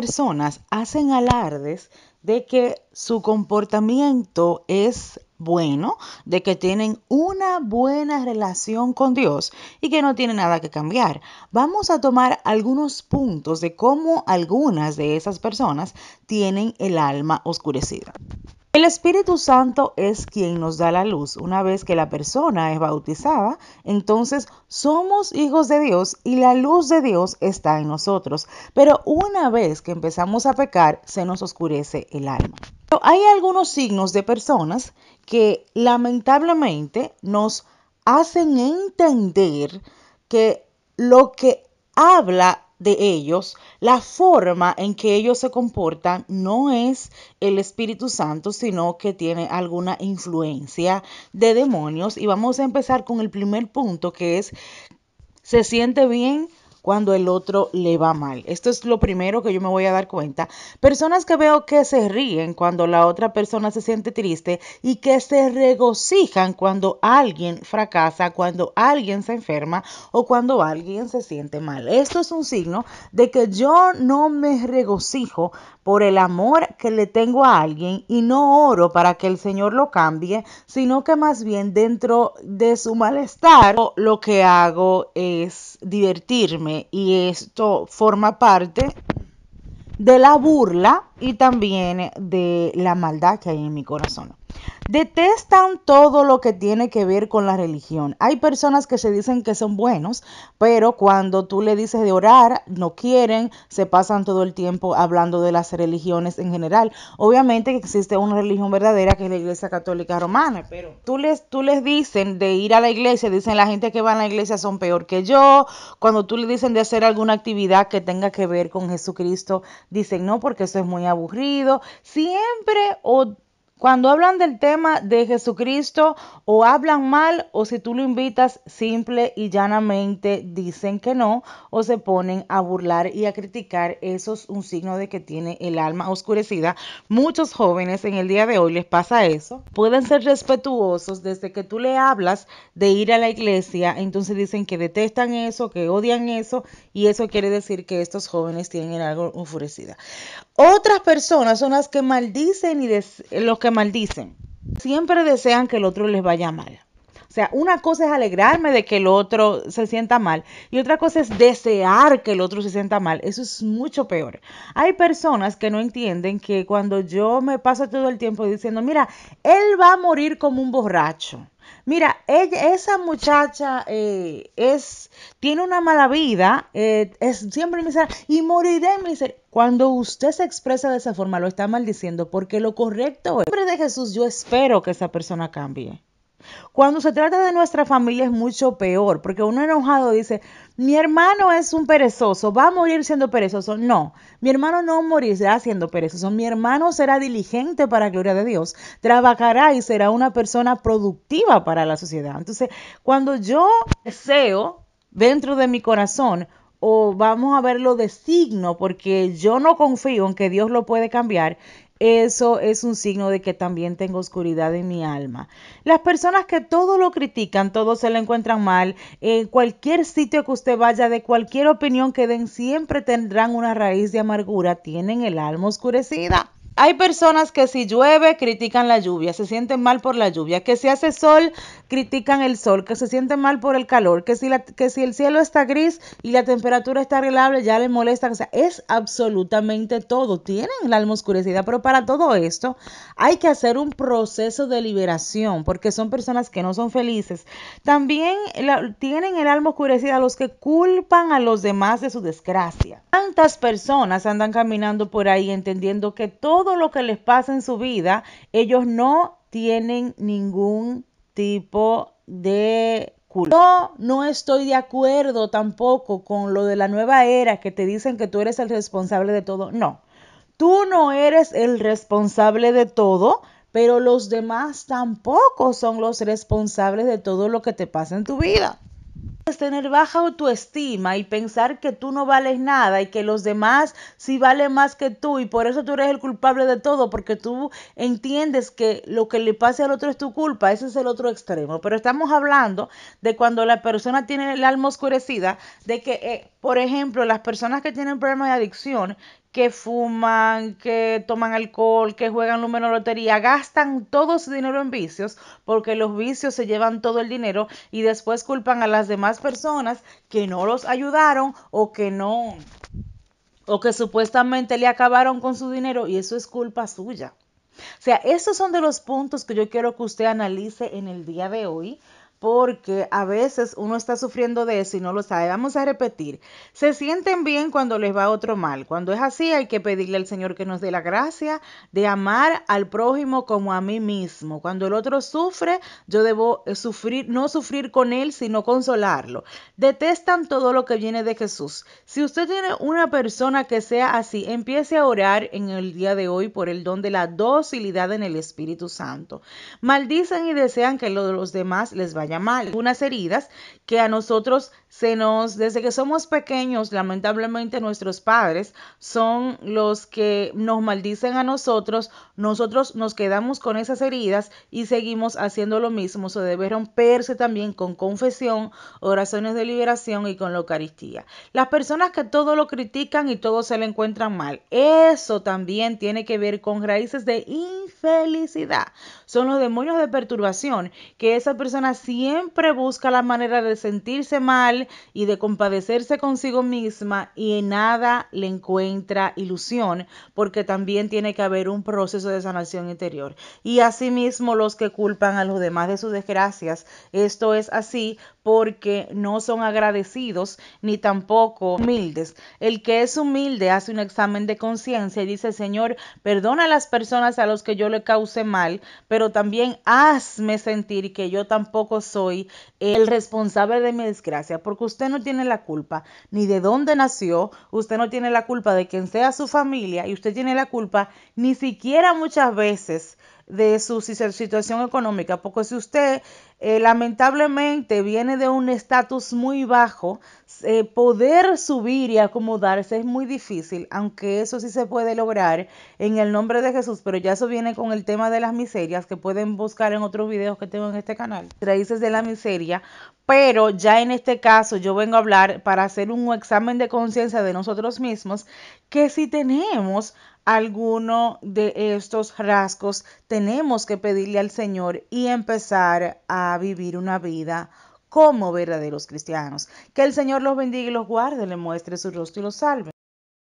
personas hacen alardes de que su comportamiento es bueno, de que tienen una buena relación con Dios y que no tiene nada que cambiar. Vamos a tomar algunos puntos de cómo algunas de esas personas tienen el alma oscurecida. El Espíritu Santo es quien nos da la luz. Una vez que la persona es bautizada, entonces somos hijos de Dios y la luz de Dios está en nosotros. Pero una vez que empezamos a pecar, se nos oscurece el alma. hay algunos signos de personas que lamentablemente nos hacen entender que lo que habla de ellos, la forma en que ellos se comportan no es el Espíritu Santo, sino que tiene alguna influencia de demonios. Y vamos a empezar con el primer punto que es, se siente bien cuando el otro le va mal. Esto es lo primero que yo me voy a dar cuenta. Personas que veo que se ríen cuando la otra persona se siente triste y que se regocijan cuando alguien fracasa, cuando alguien se enferma o cuando alguien se siente mal. Esto es un signo de que yo no me regocijo por el amor que le tengo a alguien y no oro para que el Señor lo cambie, sino que más bien dentro de su malestar lo que hago es divertirme eh, y esto forma parte de la burla y también de la maldad que hay en mi corazón. Detestan todo lo que tiene que ver con la religión. Hay personas que se dicen que son buenos, pero cuando tú le dices de orar, no quieren, se pasan todo el tiempo hablando de las religiones en general. Obviamente que existe una religión verdadera que es la Iglesia Católica Romana, pero tú les, tú les dicen de ir a la iglesia, dicen la gente que va a la iglesia son peor que yo. Cuando tú le dicen de hacer alguna actividad que tenga que ver con Jesucristo, dicen no porque eso es muy aburrido. Siempre o cuando hablan del tema de Jesucristo o hablan mal o si tú lo invitas simple y llanamente dicen que no o se ponen a burlar y a criticar, eso es un signo de que tiene el alma oscurecida. Muchos jóvenes en el día de hoy les pasa eso. Pueden ser respetuosos desde que tú le hablas de ir a la iglesia, entonces dicen que detestan eso, que odian eso y eso quiere decir que estos jóvenes tienen algo alma oscurecida. Otras personas son las que maldicen y los que maldicen siempre desean que el otro les vaya mal. O sea, una cosa es alegrarme de que el otro se sienta mal y otra cosa es desear que el otro se sienta mal. Eso es mucho peor. Hay personas que no entienden que cuando yo me paso todo el tiempo diciendo, mira, él va a morir como un borracho Mira, ella, esa muchacha eh, es, tiene una mala vida, eh, es siempre miserable y moriré miserable. Cuando usted se expresa de esa forma, lo está maldiciendo, porque lo correcto es. En nombre de Jesús, yo espero que esa persona cambie. Cuando se trata de nuestra familia es mucho peor, porque uno enojado dice, mi hermano es un perezoso, va a morir siendo perezoso. No, mi hermano no morirá siendo perezoso, mi hermano será diligente para gloria de Dios, trabajará y será una persona productiva para la sociedad. Entonces, cuando yo deseo dentro de mi corazón, o vamos a verlo de signo, porque yo no confío en que Dios lo puede cambiar eso es un signo de que también tengo oscuridad en mi alma. Las personas que todo lo critican, todo se lo encuentran mal, en cualquier sitio que usted vaya, de cualquier opinión que den, siempre tendrán una raíz de amargura, tienen el alma oscurecida. Hay personas que si llueve critican la lluvia, se sienten mal por la lluvia, que si hace sol critican el sol, que se sienten mal por el calor, que si, la, que si el cielo está gris y la temperatura está agradable ya les molesta. O sea, es absolutamente todo. Tienen la alma oscurecida, pero para todo esto hay que hacer un proceso de liberación porque son personas que no son felices. También tienen el alma oscurecida los que culpan a los demás de su desgracia. Tantas personas andan caminando por ahí entendiendo que todo lo que les pasa en su vida, ellos no tienen ningún tipo de yo no estoy de acuerdo tampoco con lo de la nueva era que te dicen que tú eres el responsable de todo. No, tú no eres el responsable de todo, pero los demás tampoco son los responsables de todo lo que te pasa en tu vida tener baja autoestima y pensar que tú no vales nada y que los demás sí valen más que tú y por eso tú eres el culpable de todo porque tú entiendes que lo que le pase al otro es tu culpa, ese es el otro extremo. Pero estamos hablando de cuando la persona tiene el alma oscurecida, de que, eh, por ejemplo, las personas que tienen problemas de adicción que fuman, que toman alcohol, que juegan número lotería, gastan todo su dinero en vicios, porque los vicios se llevan todo el dinero y después culpan a las demás personas que no los ayudaron o que no, o que supuestamente le acabaron con su dinero y eso es culpa suya. O sea, estos son de los puntos que yo quiero que usted analice en el día de hoy porque a veces uno está sufriendo de eso y no lo sabe. Vamos a repetir. Se sienten bien cuando les va otro mal. Cuando es así hay que pedirle al Señor que nos dé la gracia de amar al prójimo como a mí mismo. Cuando el otro sufre, yo debo eh, sufrir, no sufrir con él, sino consolarlo. Detestan todo lo que viene de Jesús. Si usted tiene una persona que sea así, empiece a orar en el día de hoy por el don de la docilidad en el Espíritu Santo. Maldicen y desean que lo de los demás les mal. Unas heridas que a nosotros se nos, desde que somos pequeños, lamentablemente nuestros padres son los que nos maldicen a nosotros, nosotros nos quedamos con esas heridas y seguimos haciendo lo mismo. Se debe romperse también con confesión, oraciones de liberación y con la Eucaristía. Las personas que todo lo critican y todo se le encuentran mal, eso también tiene que ver con raíces de infelicidad. Son los demonios de perturbación que esa persona siempre siempre busca la manera de sentirse mal y de compadecerse consigo misma y en nada le encuentra ilusión, porque también tiene que haber un proceso de sanación interior. Y asimismo los que culpan a los demás de sus desgracias. Esto es así porque no son agradecidos ni tampoco humildes. El que es humilde hace un examen de conciencia y dice, Señor, perdona a las personas a los que yo le cause mal, pero también hazme sentir que yo tampoco soy el responsable de mi desgracia, porque usted no tiene la culpa ni de dónde nació, usted no tiene la culpa de quien sea su familia y usted tiene la culpa ni siquiera muchas veces de su situación económica, porque si usted eh, lamentablemente viene de un estatus muy bajo, eh, poder subir y acomodarse es muy difícil, aunque eso sí se puede lograr en el nombre de Jesús, pero ya eso viene con el tema de las miserias que pueden buscar en otros videos que tengo en este canal, raíces de la miseria, pero ya en este caso yo vengo a hablar para hacer un examen de conciencia de nosotros mismos que si tenemos alguno de estos rasgos, tenemos que pedirle al Señor y empezar a vivir una vida como verdaderos cristianos. Que el Señor los bendiga y los guarde, le muestre su rostro y los salve.